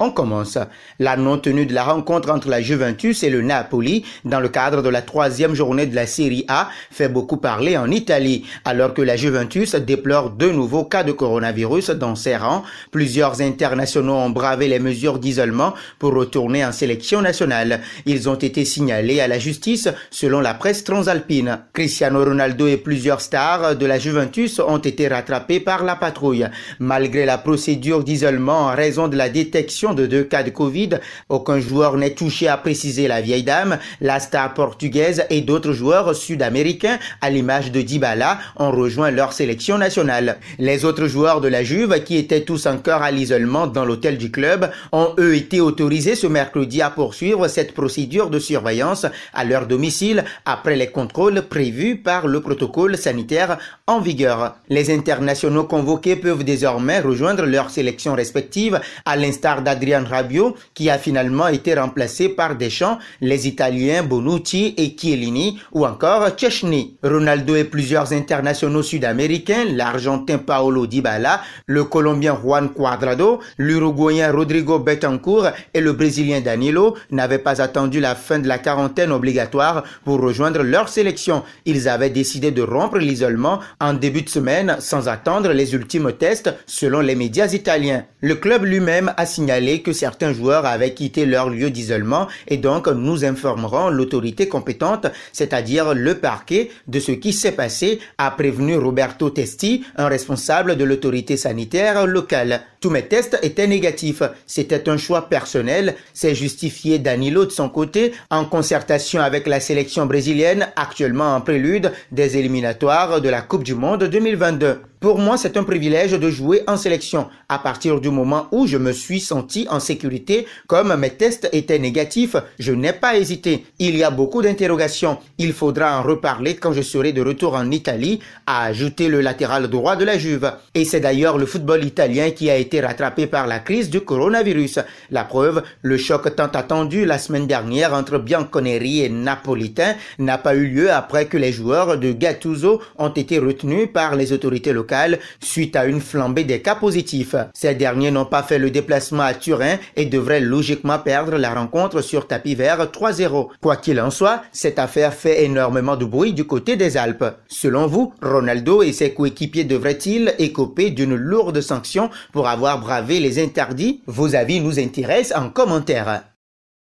On commence la non-tenue de la rencontre entre la Juventus et le Napoli dans le cadre de la troisième journée de la Série A fait beaucoup parler en Italie. Alors que la Juventus déplore de nouveaux cas de coronavirus dans ses rangs, plusieurs internationaux ont bravé les mesures d'isolement pour retourner en sélection nationale. Ils ont été signalés à la justice selon la presse transalpine. Cristiano Ronaldo et plusieurs stars de la Juventus ont été rattrapés par la patrouille. Malgré la procédure d'isolement en raison de la détection de deux cas de Covid. Aucun joueur n'est touché, a précisé la vieille dame. La star portugaise et d'autres joueurs sud-américains, à l'image de Dybala, ont rejoint leur sélection nationale. Les autres joueurs de la Juve, qui étaient tous encore à l'isolement dans l'hôtel du club, ont eux été autorisés ce mercredi à poursuivre cette procédure de surveillance à leur domicile après les contrôles prévus par le protocole sanitaire en vigueur. Les internationaux convoqués peuvent désormais rejoindre leurs sélections respectives, à l'instar d Adrian Rabiot qui a finalement été remplacé par Deschamps, les Italiens Bonucci et Chiellini ou encore Chechny. Ronaldo et plusieurs internationaux sud-américains, l'Argentin Paolo Dybala, le Colombien Juan Cuadrado, l'Uruguayen Rodrigo Betancourt et le Brésilien Danilo n'avaient pas attendu la fin de la quarantaine obligatoire pour rejoindre leur sélection. Ils avaient décidé de rompre l'isolement en début de semaine sans attendre les ultimes tests selon les médias italiens. Le club lui-même a signalé que certains joueurs avaient quitté leur lieu d'isolement et donc nous informerons l'autorité compétente, c'est-à-dire le parquet, de ce qui s'est passé, a prévenu Roberto Testi, un responsable de l'autorité sanitaire locale. Tous mes tests étaient négatifs. C'était un choix personnel. C'est justifié Danilo de son côté en concertation avec la sélection brésilienne actuellement en prélude des éliminatoires de la Coupe du Monde 2022. Pour moi, c'est un privilège de jouer en sélection. À partir du moment où je me suis senti en sécurité, comme mes tests étaient négatifs, je n'ai pas hésité. Il y a beaucoup d'interrogations. Il faudra en reparler quand je serai de retour en Italie, a ajouté le latéral droit de la Juve. Et c'est d'ailleurs le football italien qui a été rattrapé par la crise du coronavirus. La preuve, le choc tant attendu la semaine dernière entre Bianconeri et Napolitain n'a pas eu lieu après que les joueurs de Gattuso ont été retenus par les autorités locales suite à une flambée des cas positifs. Ces derniers n'ont pas fait le déplacement à Turin et devraient logiquement perdre la rencontre sur tapis vert 3-0. Quoi qu'il en soit, cette affaire fait énormément de bruit du côté des Alpes. Selon vous, Ronaldo et ses coéquipiers devraient-ils écoper d'une lourde sanction pour avoir bravé les interdits Vos avis nous intéressent en commentaire.